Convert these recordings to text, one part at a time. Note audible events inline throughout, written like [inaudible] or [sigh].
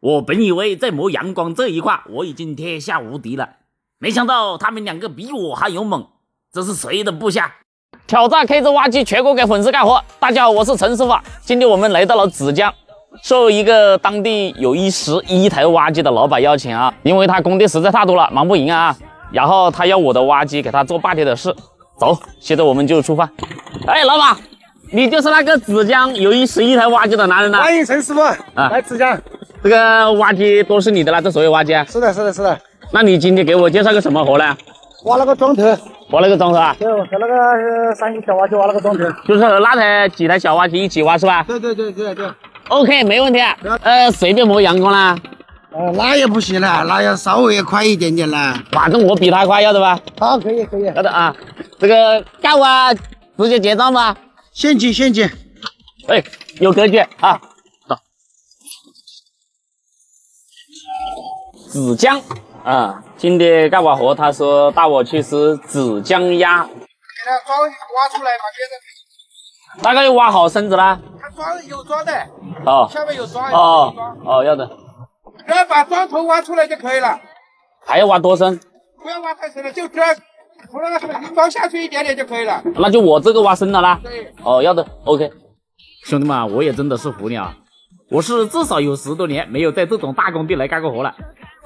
我本以为在磨阳光这一块我已经天下无敌了，没想到他们两个比我还勇猛。这是谁的部下？挑战 k 着挖机全国给粉丝干活。大家好，我是陈师傅。今天我们来到了芷江，受一个当地有一十一台挖机的老板邀请啊，因为他工地实在太多了，忙不赢啊。然后他要我的挖机给他做半天的事。走，现在我们就出发。哎，老板，你就是那个芷江有一十一台挖机的男人呢？欢迎陈师傅啊，来芷江。这个挖机都是你的啦，这所有挖机啊？是的，是的，是的。那你今天给我介绍个什么活呢？挖了个桩头。挖了个桩头啊？对，和那个三星小挖机挖了个桩头。就是那台几台小挖机一起挖是吧？对对对对对。OK，没问题。啊。呃，随便磨阳光啦。呃，那也不行了，那要稍微快一点点啦。反正我比他快，要的吧？好，可以可以，好的啊。这个干完直接结账吧。现金现金。哎，有格局啊。子江，啊，今天干完活，他说带我去吃子江鸭。给他装挖出来，把别的大概要挖好身子啦？他装有装的，好，下面有装，哦，装，哦，要的。只要把砖头挖出来就可以了。还要挖多深？不要挖太深了，就只要从那个泥房下去一点点就可以了。那就我这个挖深了啦。对。哦，要的，OK。兄弟们，我也真的是服你啊！我是至少有十多年没有在这种大工地来干过活了。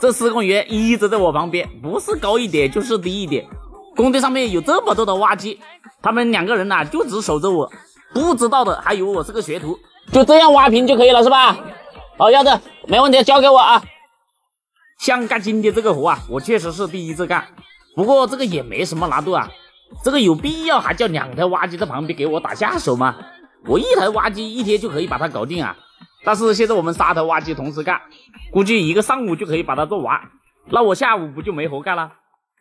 这施工员一直在我旁边，不是高一点就是低一点。工地上面有这么多的挖机，他们两个人呐，就只守着我。不知道的还以为我是个学徒。就这样挖平就可以了，是吧？好，要的，没问题，交给我啊。像干今天这个活啊，我确实是第一次干。不过这个也没什么难度啊。这个有必要还叫两台挖机在旁边给我打下手吗？我一台挖机一天就可以把它搞定啊。但是现在我们沙头挖机同时干，估计一个上午就可以把它做完。那我下午不就没活干了？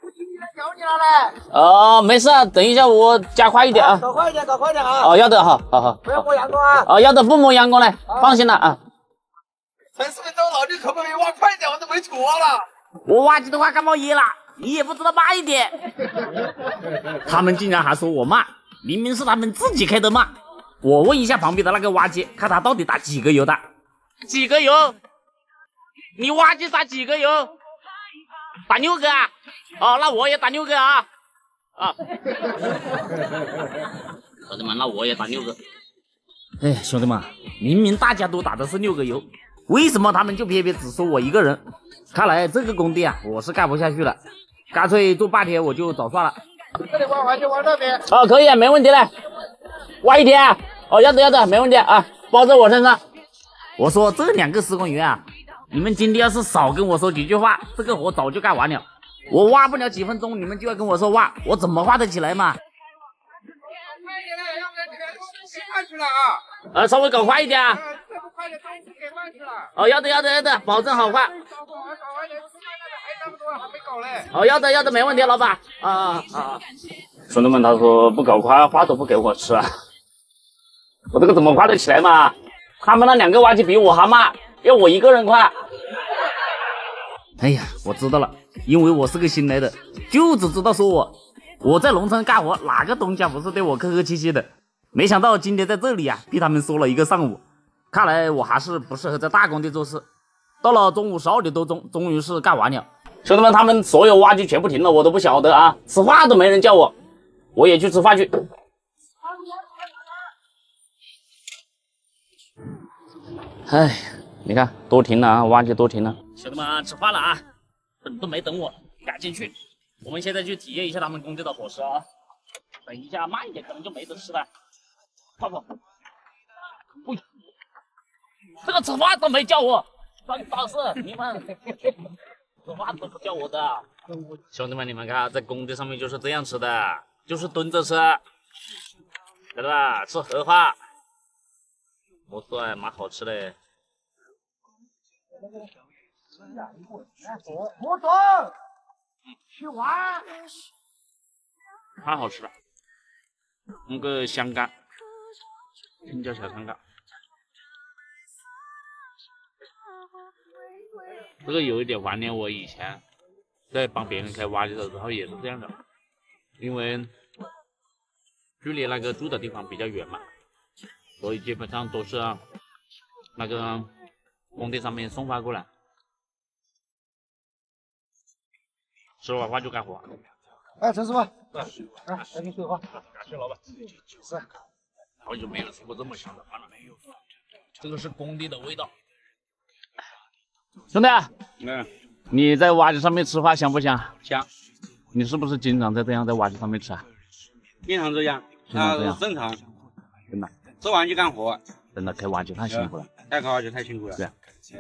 我你来找你了嘞。哦，没事，等一下我加快一点啊。搞快一点，搞快点啊。哦，要的哈，好好。不要摸阳光啊。哦，要的不摸阳光嘞，放心了啊。三四里钟老弟，可不可以挖快一点？我都没土挖了。我挖机都挖干冒烟了，你也不知道慢一点。[laughs] 他们竟然还说我慢，明明是他们自己开的慢。我问一下旁边的那个挖机，看他到底打几个油的？几个油？你挖机打几个油？打六个啊！哦，那我也打六个啊！啊！[laughs] 兄弟们，那我也打六个。哎，兄弟们，明明大家都打的是六个油，为什么他们就偏偏只收我一个人？看来这个工地啊，我是干不下去了，干脆做半天我就走算了。这里挖完就挖这边。哦，可以，没问题了。挖一天。哦，要的要的，没问题啊，包在我身上。我说这两个施工员啊，你们今天要是少跟我说几句话，这个活早就干完了。我挖不了几分钟，你们就要跟我说挖，我怎么挖得起来嘛？快要不然去了啊！稍微搞快一点啊！这么快给了。哦，要的要的要的，保证好快。哦，好，要的要的，没问题，老板。啊啊！兄弟们，他说不搞快，话都不给我吃啊！我这个怎么快得起来嘛？他们那两个挖机比我还慢，要我一个人快。哎呀，我知道了，因为我是个新来的，就只知道说我。我在农村干活，哪个东家不是对我客客气气的？没想到今天在这里啊，被他们说了一个上午。看来我还是不适合在大工地做事。到了中午十二点多钟，终于是干完了。兄弟们，他们所有挖机全部停了，我都不晓得啊，吃饭都没人叫我，我也去吃饭去。哎，你看，都停了啊，挖机都停了。兄弟们吃饭了啊，等都没等我，赶紧去。我们现在去体验一下他们工地的伙食啊。等一下慢一点，可能就没得吃了。快跑！喂，这个吃饭都没叫我，三么四，你们吃饭都不叫我的。兄弟们，你们看，在工地上面就是这样吃的，就是蹲着吃。来吧，吃盒饭。不错，蛮好吃的。我去挖，太好吃了，那个香干，青椒小香干，这个有一点怀念我以前在帮别人开挖的时候，也是这样的，因为距离那个住的地方比较远嘛，所以基本上都是那个。工地上面送饭过来，吃完饭就干活。哎，陈师傅。来，来，给你送饭。感谢老板。是。好久没有吃过这么香的饭了。这个是工地的味道。兄弟。嗯。你在挖机上面吃饭香不香？香。你是不是经常在这样在挖机上面吃啊？经常这样。经常这样。正常。真的。吃完就干活。真的开挖机太辛苦了。开挖机太辛苦了。对。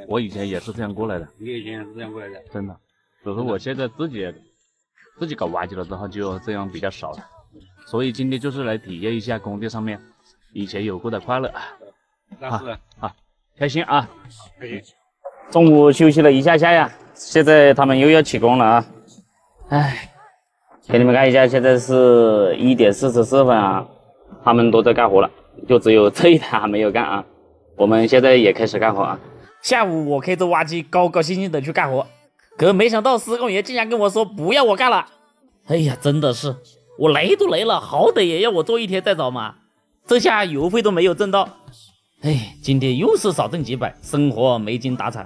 我以前也是这样过来的，你以前也是这样过来的，真的。只是我现在自己自己搞挖机了之后，就这样比较少了。所以今天就是来体验一下工地上面以前有过的快乐啊！啊啊，开心啊！开心。中午休息了一下下呀，现在他们又要起工了啊！哎，给你们看一下，现在是一点四十四分啊，他们都在干活了，就只有这一台还没有干啊。我们现在也开始干活啊。下午我开着挖机，高高兴兴的去干活，可没想到施工员竟然跟我说不要我干了。哎呀，真的是我来都来了，好歹也要我做一天再找嘛。这下油费都没有挣到，哎，今天又是少挣几百，生活没精打采。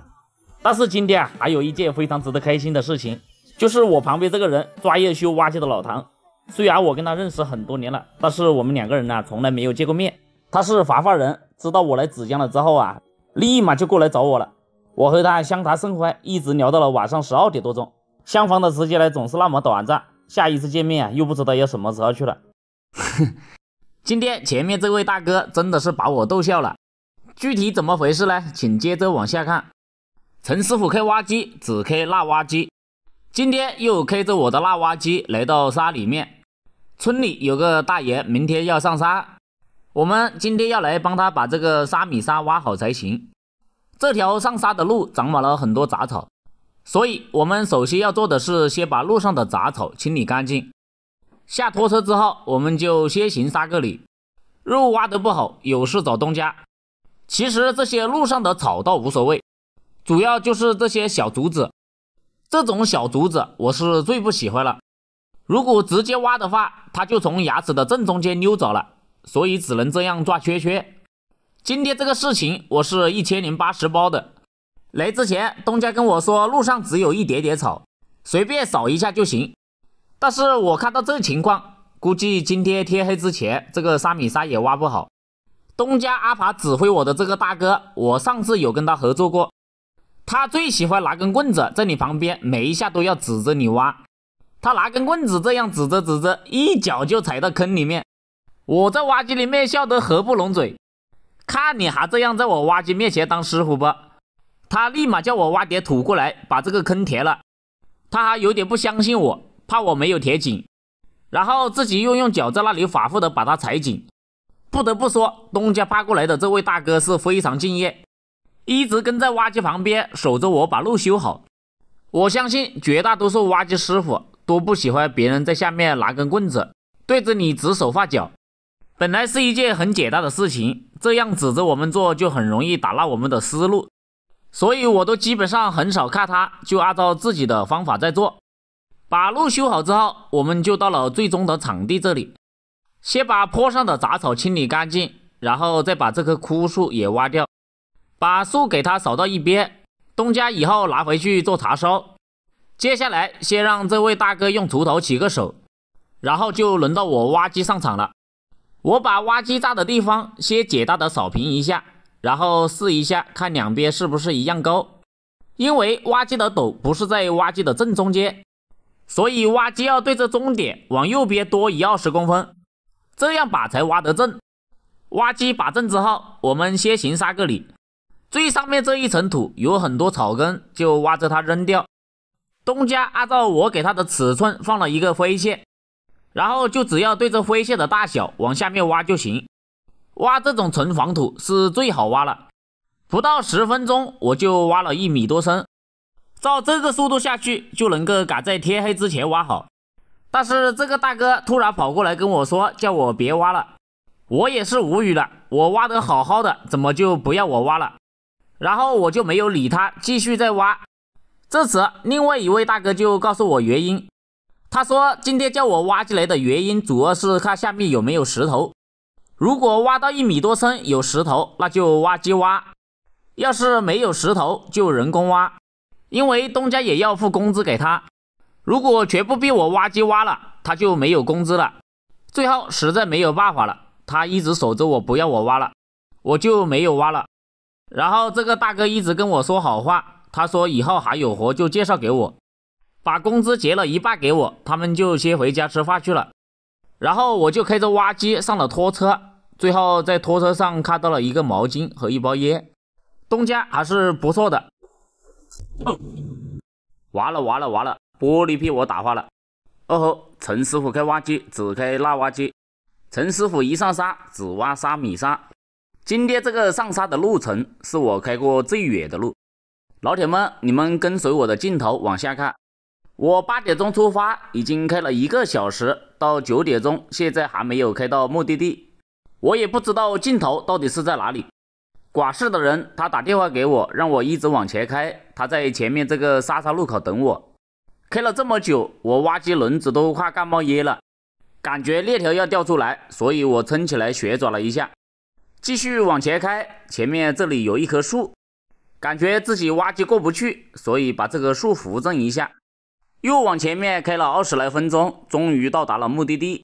但是今天啊，还有一件非常值得开心的事情，就是我旁边这个人，专业修挖机的老唐。虽然我跟他认识很多年了，但是我们两个人呢，从来没有见过面。他是华发人，知道我来芷江了之后啊。立马就过来找我了，我和他相谈甚欢，一直聊到了晚上十二点多钟。相逢的时间呢总是那么短暂，下一次见面啊又不知道要什么时候去了。今天前面这位大哥真的是把我逗笑了，具体怎么回事呢？请接着往下看。陈师傅开挖机，只开那挖机。今天又开着我的那挖机来到山里面。村里有个大爷明天要上山。我们今天要来帮他把这个沙米沙挖好才行。这条上沙的路长满了很多杂草，所以我们首先要做的是先把路上的杂草清理干净。下拖车之后，我们就先行三个里。路挖得不好，有事找东家。其实这些路上的草倒无所谓，主要就是这些小竹子。这种小竹子我是最不喜欢了。如果直接挖的话，它就从牙齿的正中间溜走了。所以只能这样抓圈圈。今天这个事情，我是一千零八十包的。来之前，东家跟我说，路上只有一点点草，随便扫一下就行。但是我看到这情况，估计今天天黑之前，这个沙米沙也挖不好。东家阿华指挥我的这个大哥，我上次有跟他合作过，他最喜欢拿根棍子在你旁边，每一下都要指着你挖。他拿根棍子这样指着指着，一脚就踩到坑里面。我在挖机里面笑得合不拢嘴，看你还这样在我挖机面前当师傅不？他立马叫我挖点土过来，把这个坑填了。他还有点不相信我，怕我没有填紧，然后自己又用脚在那里反复的把它踩紧。不得不说，东家派过来的这位大哥是非常敬业，一直跟在挖机旁边守着我把路修好。我相信绝大多数挖机师傅都不喜欢别人在下面拿根棍子对着你指手画脚。本来是一件很简单的事情，这样指着我们做就很容易打乱我们的思路，所以我都基本上很少看他，就按照自己的方法在做。把路修好之后，我们就到了最终的场地这里。先把坡上的杂草清理干净，然后再把这棵枯树也挖掉，把树给它扫到一边，东家以后拿回去做茶烧。接下来先让这位大哥用锄头起个手，然后就轮到我挖机上场了。我把挖机炸的地方先简单的扫平一下，然后试一下看两边是不是一样高。因为挖机的斗不是在挖机的正中间，所以挖机要对着终点往右边多一二十公分，这样把才挖得正。挖机把正之后，我们先行三个里，最上面这一层土有很多草根，就挖着它扔掉。东家按照我给他的尺寸放了一个灰线。然后就只要对着灰线的大小往下面挖就行，挖这种纯黄土是最好挖了，不到十分钟我就挖了一米多深，照这个速度下去就能够赶在天黑之前挖好。但是这个大哥突然跑过来跟我说，叫我别挖了，我也是无语了，我挖得好好的，怎么就不要我挖了？然后我就没有理他，继续在挖。这时，另外一位大哥就告诉我原因。他说：“今天叫我挖机来的原因，主要是看下面有没有石头。如果挖到一米多深有石头，那就挖机挖；要是没有石头，就人工挖。因为东家也要付工资给他。如果全部逼我挖机挖了，他就没有工资了。最后实在没有办法了，他一直守着我不要我挖了，我就没有挖了。然后这个大哥一直跟我说好话，他说以后还有活就介绍给我。”把工资结了一半给我，他们就先回家吃饭去了。然后我就开着挖机上了拖车，最后在拖车上看到了一个毛巾和一包烟。东家还是不错的。完了完了完了，玻璃被我打花了。哦吼，陈师傅开挖机只开那挖机，陈师傅一上山只挖三米沙。今天这个上山的路程是我开过最远的路。老铁们，你们跟随我的镜头往下看。我八点钟出发，已经开了一个小时，到九点钟，现在还没有开到目的地。我也不知道尽头到底是在哪里。管事的人他打电话给我，让我一直往前开，他在前面这个沙沙路口等我。开了这么久，我挖机轮子都快干冒烟了，感觉链条要掉出来，所以我撑起来旋转了一下，继续往前开。前面这里有一棵树，感觉自己挖机过不去，所以把这棵树扶正一下。又往前面开了二十来分钟，终于到达了目的地。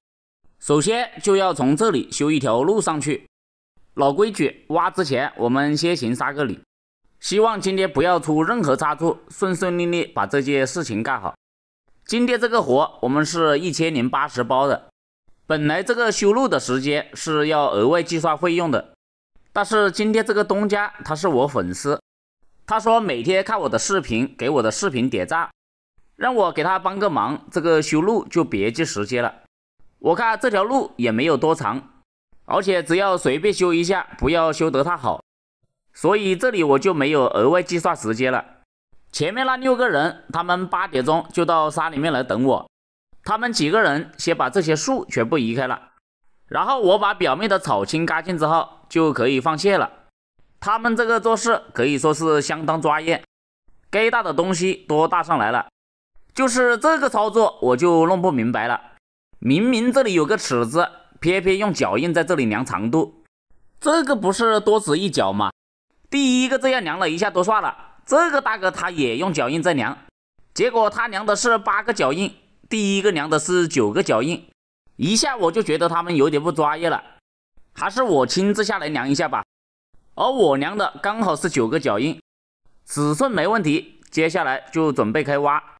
首先就要从这里修一条路上去。老规矩，挖之前我们先行杀个礼，希望今天不要出任何差错，顺顺利利把这件事情干好。今天这个活我们是一千零八十包的。本来这个修路的时间是要额外计算费用的，但是今天这个东家他是我粉丝，他说每天看我的视频，给我的视频点赞。让我给他帮个忙，这个修路就别计时间了。我看这条路也没有多长，而且只要随便修一下，不要修得太好，所以这里我就没有额外计算时间了。前面那六个人，他们八点钟就到山里面来等我。他们几个人先把这些树全部移开了，然后我把表面的草清干净之后，就可以放线了。他们这个做事可以说是相当专业，该大的东西都搭上来了。就是这个操作我就弄不明白了，明明这里有个尺子，偏偏用脚印在这里量长度，这个不是多此一脚吗？第一个这样量了一下都算了，这个大哥他也用脚印在量，结果他量的是八个脚印，第一个量的是九个脚印，一下我就觉得他们有点不专业了，还是我亲自下来量一下吧。而我量的刚好是九个脚印，尺寸没问题，接下来就准备开挖。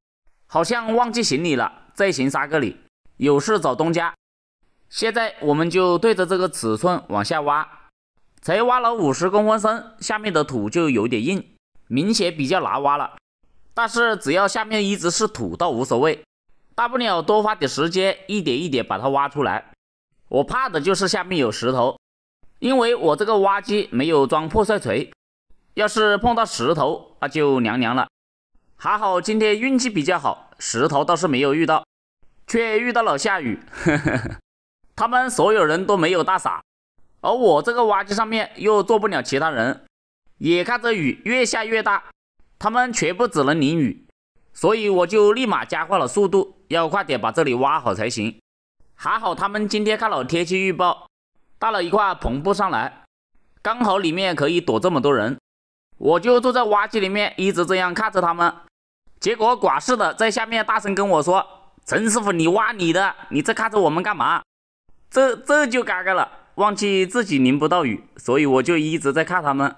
好像忘记行李了，再行三个礼。有事找东家。现在我们就对着这个尺寸往下挖，才挖了五十公分深，下面的土就有点硬，明显比较难挖了。但是只要下面一直是土倒无所谓，大不了多花点时间，一点一点把它挖出来。我怕的就是下面有石头，因为我这个挖机没有装破碎锤，要是碰到石头那就凉凉了。还好今天运气比较好，石头倒是没有遇到，却遇到了下雨。[laughs] 他们所有人都没有大傻，而我这个挖机上面又坐不了其他人。眼看着雨越下越大，他们全部只能淋雨，所以我就立马加快了速度，要快点把这里挖好才行。还好他们今天看了天气预报，带了一块篷布上来，刚好里面可以躲这么多人。我就坐在挖机里面，一直这样看着他们。结果寡事的在下面大声跟我说：“陈师傅，你挖你的，你这看着我们干嘛？”这这就尴尬了，忘记自己淋不到雨，所以我就一直在看他们，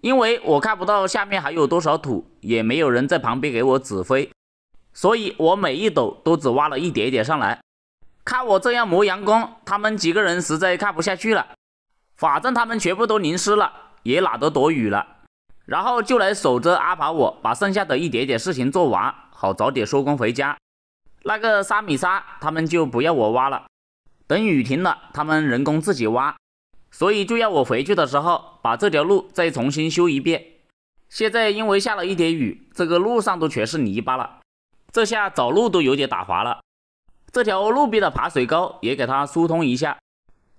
因为我看不到下面还有多少土，也没有人在旁边给我指挥，所以我每一斗都只挖了一点点上来。看我这样磨洋工，他们几个人实在看不下去了。反正他们全部都淋湿了，也懒得躲雨了。然后就来守着阿宝，我把剩下的一点点事情做完，好早点收工回家。那个沙米沙他们就不要我挖了，等雨停了他们人工自己挖，所以就要我回去的时候把这条路再重新修一遍。现在因为下了一点雨，这个路上都全是泥巴了，这下走路都有点打滑了。这条路边的排水沟也给它疏通一下，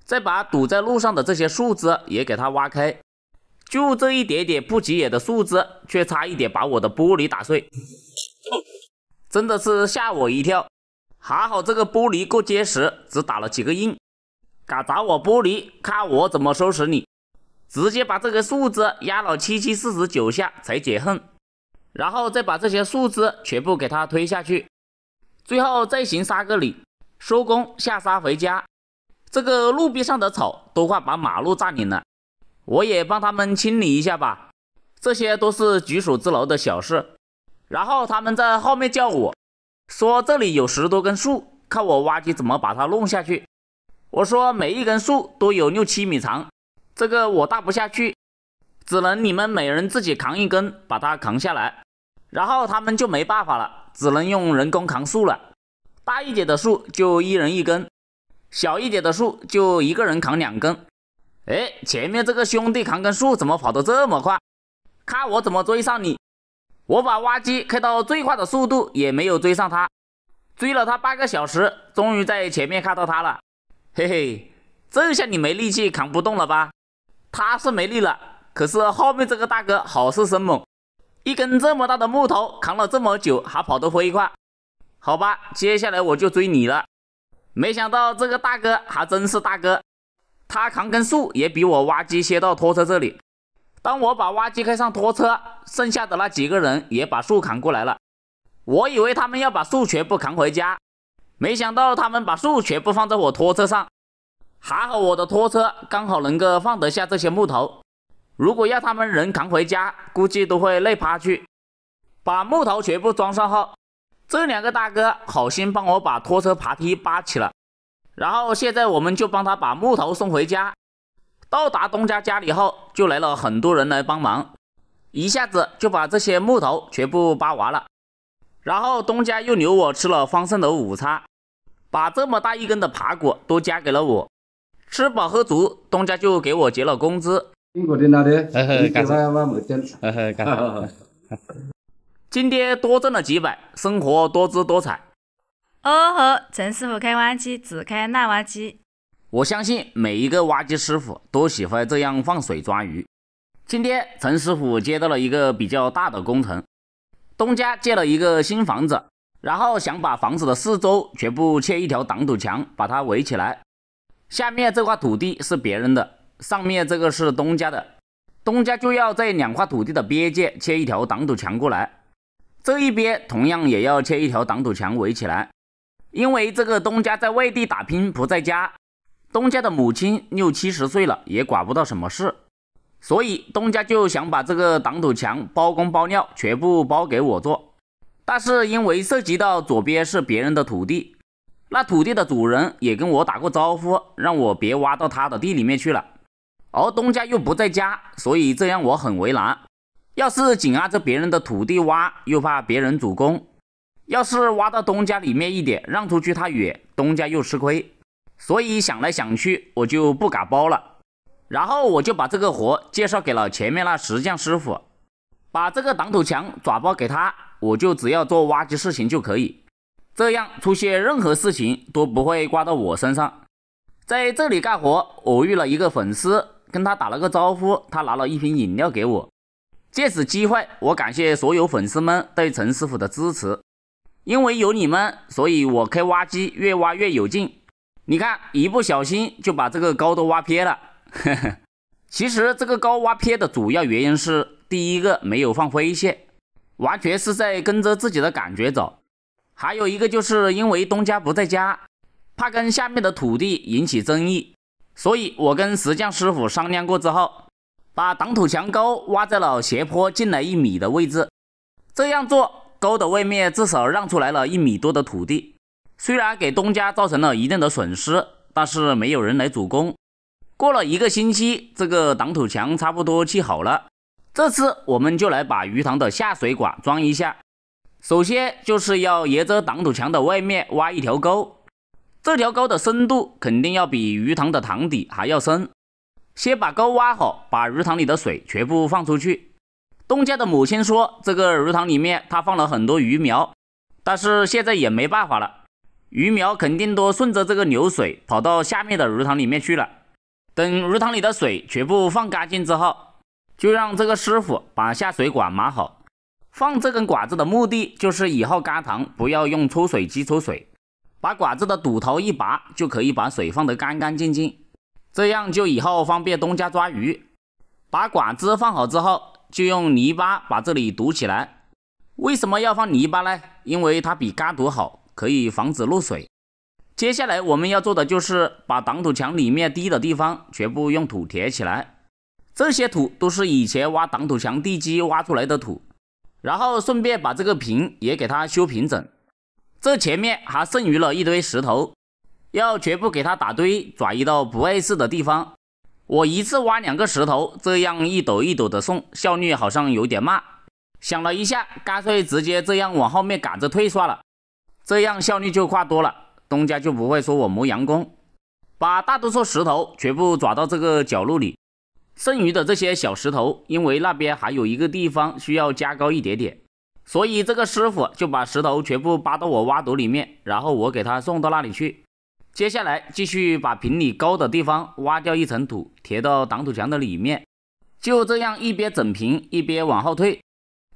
再把堵在路上的这些树枝也给它挖开。就这一点点不起眼的树枝，却差一点把我的玻璃打碎，[laughs] 真的是吓我一跳。还好这个玻璃够结实，只打了几个印。敢砸我玻璃，看我怎么收拾你！直接把这个树枝压了七七四十九下才解恨，然后再把这些树枝全部给它推下去，最后再行三个礼，收工下山回家。这个路边上的草都快把马路占领了。我也帮他们清理一下吧，这些都是举手之劳的小事。然后他们在后面叫我说：“这里有十多根树，看我挖机怎么把它弄下去。”我说：“每一根树都有六七米长，这个我大不下去，只能你们每人自己扛一根，把它扛下来。”然后他们就没办法了，只能用人工扛树了。大一点的树就一人一根，小一点的树就一个人扛两根。哎，前面这个兄弟扛根树怎么跑得这么快？看我怎么追上你！我把挖机开到最快的速度，也没有追上他。追了他半个小时，终于在前面看到他了。嘿嘿，这下你没力气扛不动了吧？他是没力了，可是后面这个大哥好是生猛，一根这么大的木头扛了这么久，还跑得飞快。好吧，接下来我就追你了。没想到这个大哥还真是大哥。他扛根树也比我挖机先到拖车这里。当我把挖机开上拖车，剩下的那几个人也把树扛过来了。我以为他们要把树全部扛回家，没想到他们把树全部放在我拖车上。还好我的拖车刚好能够放得下这些木头。如果要他们人扛回家，估计都会累趴去。把木头全部装上后，这两个大哥好心帮我把拖车爬梯扒起了。然后现在我们就帮他把木头送回家。到达东家家里后，就来了很多人来帮忙，一下子就把这些木头全部扒完了。然后东家又留我吃了方胜楼午餐，把这么大一根的爬果都夹给了我。吃饱喝足，东家就给我结了工资。辛苦的 [laughs] 今天多挣了几百，生活多姿多彩。哦吼，陈师傅开挖机，只开烂挖机。我相信每一个挖机师傅都喜欢这样放水抓鱼。今天陈师傅接到了一个比较大的工程，东家建了一个新房子，然后想把房子的四周全部切一条挡土墙，把它围起来。下面这块土地是别人的，上面这个是东家的，东家就要在两块土地的边界切一条挡土墙过来，这一边同样也要切一条挡土墙围起来。因为这个东家在外地打拼不在家，东家的母亲六七十岁了也管不到什么事，所以东家就想把这个挡土墙包工包料全部包给我做。但是因为涉及到左边是别人的土地，那土地的主人也跟我打过招呼，让我别挖到他的地里面去了。而东家又不在家，所以这样我很为难。要是紧挨着别人的土地挖，又怕别人阻工。要是挖到东家里面一点，让出去他远，东家又吃亏，所以想来想去，我就不敢包了。然后我就把这个活介绍给了前面那石匠师傅，把这个挡土墙转包给他，我就只要做挖机事情就可以，这样出现任何事情都不会挂到我身上。在这里干活，偶遇了一个粉丝，跟他打了个招呼，他拿了一瓶饮料给我。借此机会，我感谢所有粉丝们对陈师傅的支持。因为有你们，所以我开挖机越挖越有劲。你看，一不小心就把这个沟都挖偏了。[laughs] 其实这个沟挖偏的主要原因是，第一个没有放灰线，完全是在跟着自己的感觉走；还有一个就是因为东家不在家，怕跟下面的土地引起争议，所以我跟石匠师傅商量过之后，把挡土墙沟挖在了斜坡进来一米的位置，这样做。沟的外面至少让出来了一米多的土地，虽然给东家造成了一定的损失，但是没有人来主攻。过了一个星期，这个挡土墙差不多砌好了。这次我们就来把鱼塘的下水管装一下。首先就是要沿着挡土墙的外面挖一条沟，这条沟的深度肯定要比鱼塘的塘底还要深。先把沟挖好，把鱼塘里的水全部放出去。东家的母亲说：“这个鱼塘里面，他放了很多鱼苗，但是现在也没办法了。鱼苗肯定都顺着这个流水跑到下面的鱼塘里面去了。等鱼塘里的水全部放干净之后，就让这个师傅把下水管码好。放这根管子的目的，就是以后干塘不要用抽水机抽水，把管子的堵头一拔，就可以把水放得干干净净。这样就以后方便东家抓鱼。把管子放好之后。”就用泥巴把这里堵起来。为什么要放泥巴呢？因为它比干土好，可以防止漏水。接下来我们要做的就是把挡土墙里面低的地方全部用土填起来。这些土都是以前挖挡土墙地基挖出来的土，然后顺便把这个平也给它修平整。这前面还剩余了一堆石头，要全部给它打堆，转移到不碍事的地方。我一次挖两个石头，这样一抖一抖的送，效率好像有点慢。想了一下，干脆直接这样往后面赶着退算了，这样效率就快多了，东家就不会说我磨洋工。把大多数石头全部抓到这个角落里，剩余的这些小石头，因为那边还有一个地方需要加高一点点，所以这个师傅就把石头全部扒到我挖斗里面，然后我给他送到那里去。接下来继续把平里高的地方挖掉一层土，填到挡土墙的里面。就这样一边整平一边往后退，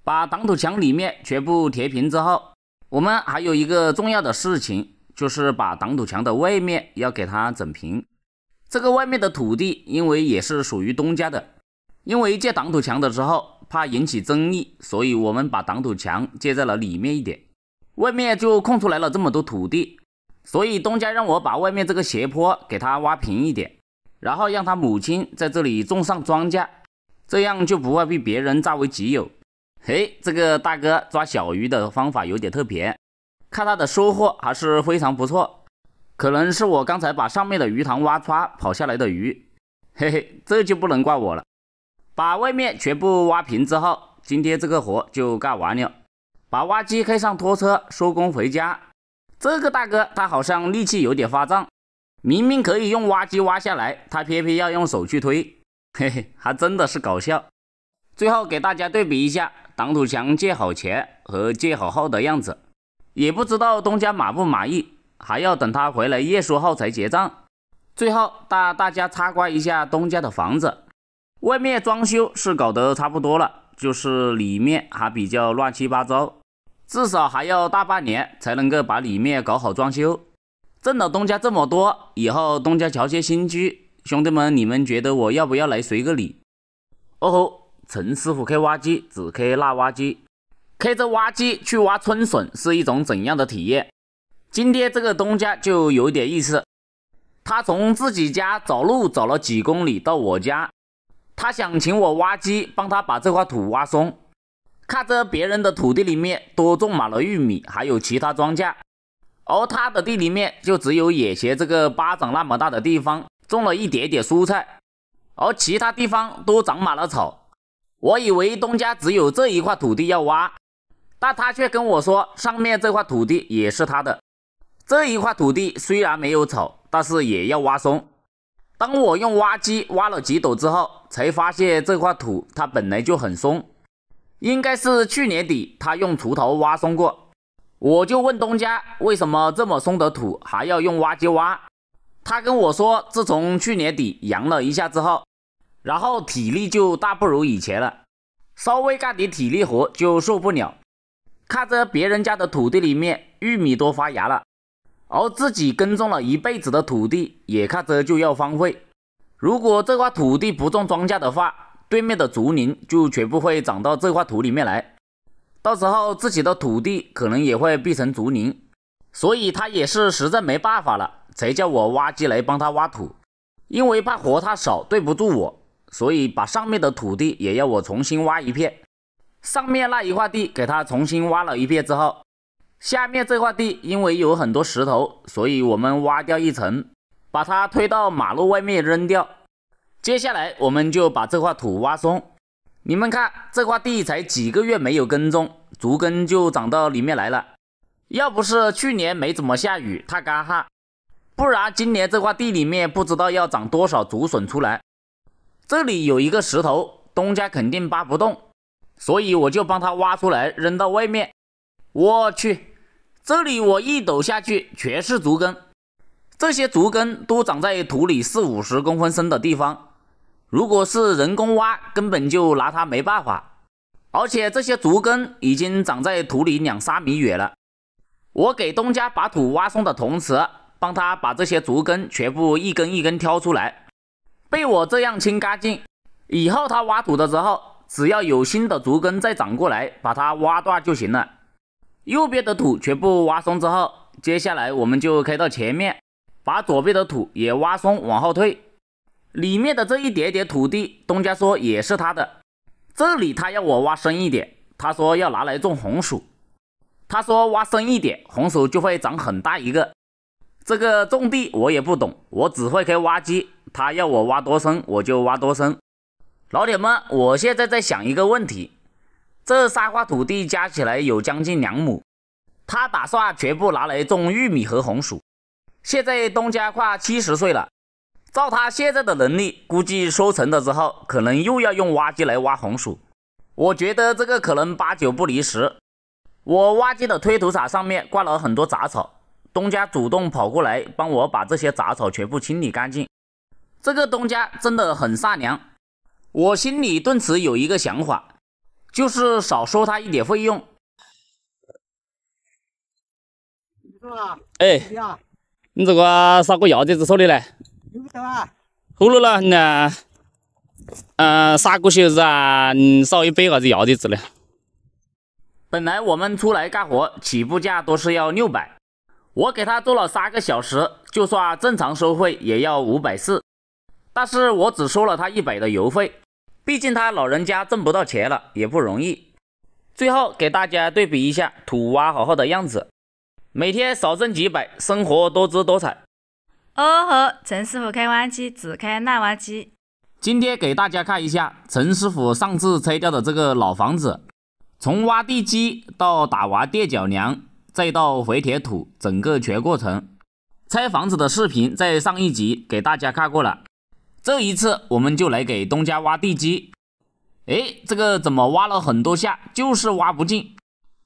把挡土墙里面全部填平之后，我们还有一个重要的事情，就是把挡土墙的外面要给它整平。这个外面的土地因为也是属于东家的，因为建挡土墙的时候怕引起争议，所以我们把挡土墙建在了里面一点，外面就空出来了这么多土地。所以东家让我把外面这个斜坡给他挖平一点，然后让他母亲在这里种上庄稼，这样就不会被别人占为己有。嘿，这个大哥抓小鱼的方法有点特别，看他的收获还是非常不错。可能是我刚才把上面的鱼塘挖穿跑下来的鱼，嘿嘿，这就不能怪我了。把外面全部挖平之后，今天这个活就干完了，把挖机开上拖车收工回家。这个大哥他好像力气有点发胀，明明可以用挖机挖下来，他偏偏要用手去推，嘿嘿，还真的是搞笑。最后给大家对比一下挡土墙建好前和建好后的样子，也不知道东家满不满意，还要等他回来验收后才结账。最后带大家参观一下东家的房子，外面装修是搞得差不多了，就是里面还比较乱七八糟。至少还要大半年才能够把里面搞好装修。挣了东家这么多，以后东家乔迁新居，兄弟们，你们觉得我要不要来随个礼？哦吼，陈师傅开挖机，只开那挖机，开着挖机去挖春笋是一种怎样的体验？今天这个东家就有点意思，他从自己家走路走了几公里到我家，他想请我挖机帮他把这块土挖松。看着别人的土地里面多种满了玉米，还有其他庄稼，而他的地里面就只有眼前这个巴掌那么大的地方种了一点点蔬菜，而其他地方都长满了草。我以为东家只有这一块土地要挖，但他却跟我说上面这块土地也是他的。这一块土地虽然没有草，但是也要挖松。当我用挖机挖了几斗之后，才发现这块土它本来就很松。应该是去年底，他用锄头挖松过。我就问东家，为什么这么松的土还要用挖机挖？他跟我说，自从去年底扬了一下之后，然后体力就大不如以前了，稍微干点体力活就受不了。看着别人家的土地里面玉米都发芽了，而自己耕种了一辈子的土地，也看着就要荒废。如果这块土地不种庄稼的话，对面的竹林就全部会长到这块土里面来，到时候自己的土地可能也会变成竹林，所以他也是实在没办法了，才叫我挖机来帮他挖土，因为怕活太少对不住我，所以把上面的土地也要我重新挖一片，上面那一块地给他重新挖了一遍之后，下面这块地因为有很多石头，所以我们挖掉一层，把它推到马路外面扔掉。接下来我们就把这块土挖松，你们看这块地才几个月没有耕种，竹根就长到里面来了。要不是去年没怎么下雨，太干旱，不然今年这块地里面不知道要长多少竹笋出来。这里有一个石头，东家肯定扒不动，所以我就帮他挖出来扔到外面。我去，这里我一抖下去，全是竹根，这些竹根都长在土里四五十公分深的地方。如果是人工挖，根本就拿它没办法。而且这些竹根已经长在土里两三米远了。我给东家把土挖松的同时，帮他把这些竹根全部一根一根挑出来。被我这样清干净，以后他挖土的时候，只要有新的竹根再长过来，把它挖断就行了。右边的土全部挖松之后，接下来我们就开到前面，把左边的土也挖松，往后退。里面的这一点点土地，东家说也是他的。这里他要我挖深一点，他说要拿来种红薯。他说挖深一点，红薯就会长很大一个。这个种地我也不懂，我只会开挖机。他要我挖多深，我就挖多深。老铁们，我现在在想一个问题：这三块土地加起来有将近两亩，他打算全部拿来种玉米和红薯。现在东家快七十岁了。照他现在的能力，估计收成了之后，可能又要用挖机来挖红薯。我觉得这个可能八九不离十。我挖机的推土铲上面挂了很多杂草，东家主动跑过来帮我把这些杂草全部清理干净。这个东家真的很善良，我心里顿时有一个想法，就是少收他一点费用。你怎么哎，你这个啥个要子这手的来？葫芦了，那，呃，三个小时啊，烧一百还是要的子了。本来我们出来干活起步价都是要六百，我给他做了三个小时，就算正常收费也要五百四，但是我只收了他一百的油费，毕竟他老人家挣不到钱了也不容易。最后给大家对比一下土挖好后的样子，每天少挣几百，生活多姿多彩。哦吼，陈师傅开挖机，只开烂挖机。今天给大家看一下陈师傅上次拆掉的这个老房子，从挖地基到打完垫脚梁，再到回填土，整个全过程。拆房子的视频在上一集给大家看过了，这一次我们就来给东家挖地基。哎，这个怎么挖了很多下就是挖不进？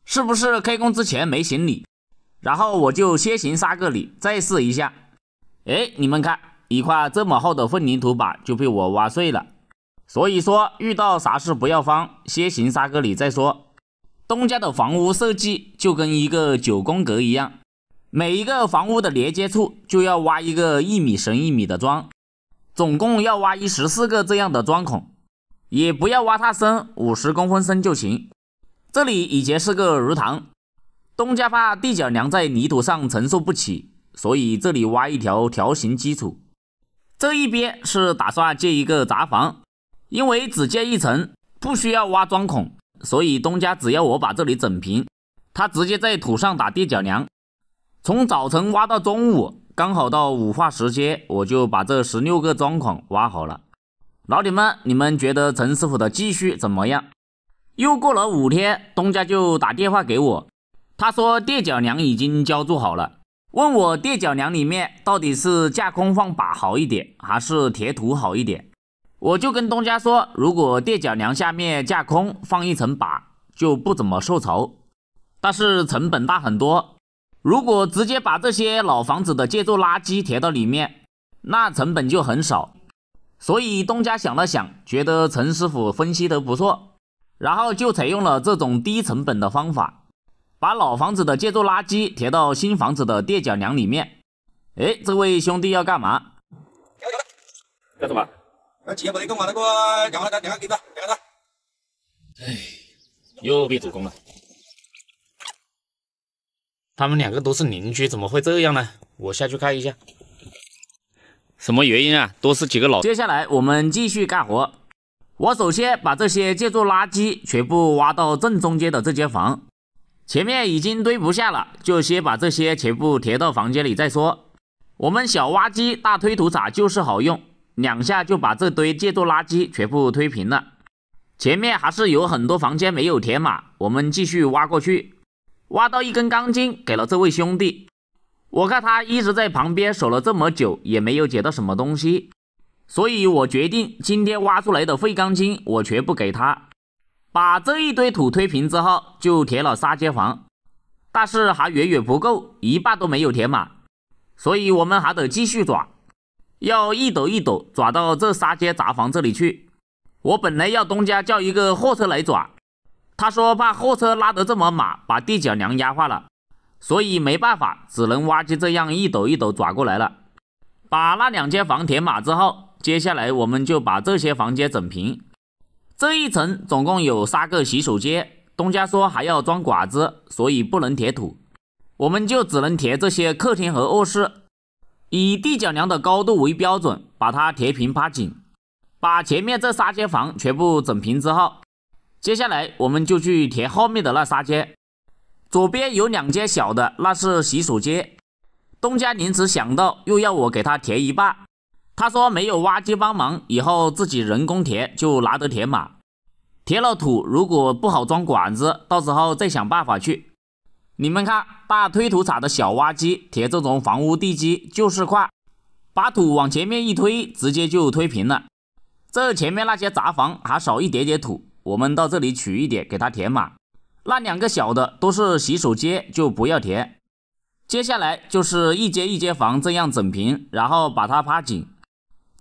是不是开工之前没行礼？然后我就先行杀个礼，再试一下。哎，你们看，一块这么厚的混凝土板就被我挖碎了。所以说，遇到啥事不要慌，先行沙个礼再说。东家的房屋设计就跟一个九宫格一样，每一个房屋的连接处就要挖一个一米深一米的桩，总共要挖一十四个这样的桩孔，也不要挖太深，五十公分深就行。这里以前是个鱼塘，东家怕地脚梁在泥土上承受不起。所以这里挖一条条形基础，这一边是打算建一个杂房，因为只建一层，不需要挖桩孔，所以东家只要我把这里整平，他直接在土上打地脚梁。从早晨挖到中午，刚好到午饭时间，我就把这十六个桩孔挖好了。老铁们，你们觉得陈师傅的技术怎么样？又过了五天，东家就打电话给我，他说垫脚梁已经浇筑好了。问我垫脚梁里面到底是架空放把好一点，还是填土好一点？我就跟东家说，如果垫脚梁下面架空放一层把，就不怎么受潮，但是成本大很多。如果直接把这些老房子的建筑垃圾填到里面，那成本就很少。所以东家想了想，觉得陈师傅分析的不错，然后就采用了这种低成本的方法。把老房子的建筑垃圾填到新房子的垫脚梁里面。哎，这位兄弟要干嘛？干个赞，点个赞。干什么？那几个把雷公挖的过，点个赞，点个赞，点个哎，又被阻工了。他们两个都是邻居，怎么会这样呢？我下去看一下，什么原因啊？都是几个老。接下来我们继续干活。我首先把这些建筑垃圾全部挖到正中间的这间房。前面已经堆不下了，就先把这些全部填到房间里再说。我们小挖机大推土铲就是好用，两下就把这堆建筑垃圾全部推平了。前面还是有很多房间没有填满，我们继续挖过去。挖到一根钢筋，给了这位兄弟。我看他一直在旁边守了这么久，也没有捡到什么东西，所以我决定今天挖出来的废钢筋我全部给他。把这一堆土推平之后，就填了三间房，但是还远远不够，一半都没有填满，所以我们还得继续转，要一斗一斗转到这三间杂房这里去。我本来要东家叫一个货车来转，他说怕货车拉得这么满，把地脚梁压坏了，所以没办法，只能挖机这样一斗一斗转过来了。把那两间房填满之后，接下来我们就把这些房间整平。这一层总共有三个洗手间，东家说还要装管子，所以不能填土，我们就只能填这些客厅和卧室。以地脚梁的高度为标准，把它填平趴紧。把前面这三间房全部整平之后，接下来我们就去填后面的那三间。左边有两间小的，那是洗手间。东家临时想到，又要我给他填一半。他说没有挖机帮忙，以后自己人工填就拿得填满，填了土如果不好装管子，到时候再想办法去。你们看大推土铲的小挖机填这种房屋地基就是快，把土往前面一推，直接就推平了。这前面那些杂房还少一点点土，我们到这里取一点给它填满。那两个小的都是洗手间，就不要填。接下来就是一间一间房这样整平，然后把它趴紧。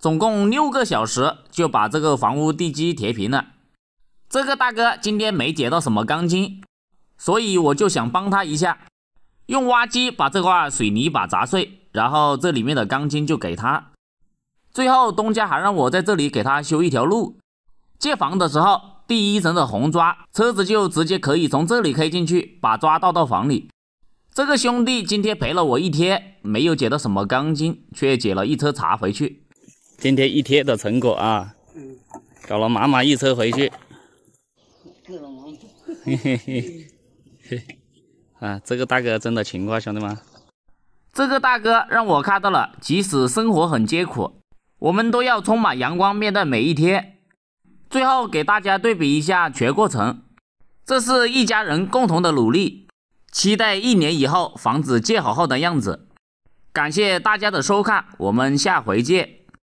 总共六个小时就把这个房屋地基填平了。这个大哥今天没捡到什么钢筋，所以我就想帮他一下，用挖机把这块水泥板砸碎，然后这里面的钢筋就给他。最后东家还让我在这里给他修一条路。建房的时候，第一层的红砖，车子就直接可以从这里开进去，把砖倒到房里。这个兄弟今天陪了我一天，没有捡到什么钢筋，却捡了一车茶回去。今天一天的成果啊，搞了满满一车回去。嘿嘿嘿，[laughs] 啊，这个大哥真的勤快，兄弟们。这个大哥让我看到了，即使生活很艰苦，我们都要充满阳光，面对每一天。最后给大家对比一下全过程，这是一家人共同的努力。期待一年以后房子建好后的样子。感谢大家的收看，我们下回见。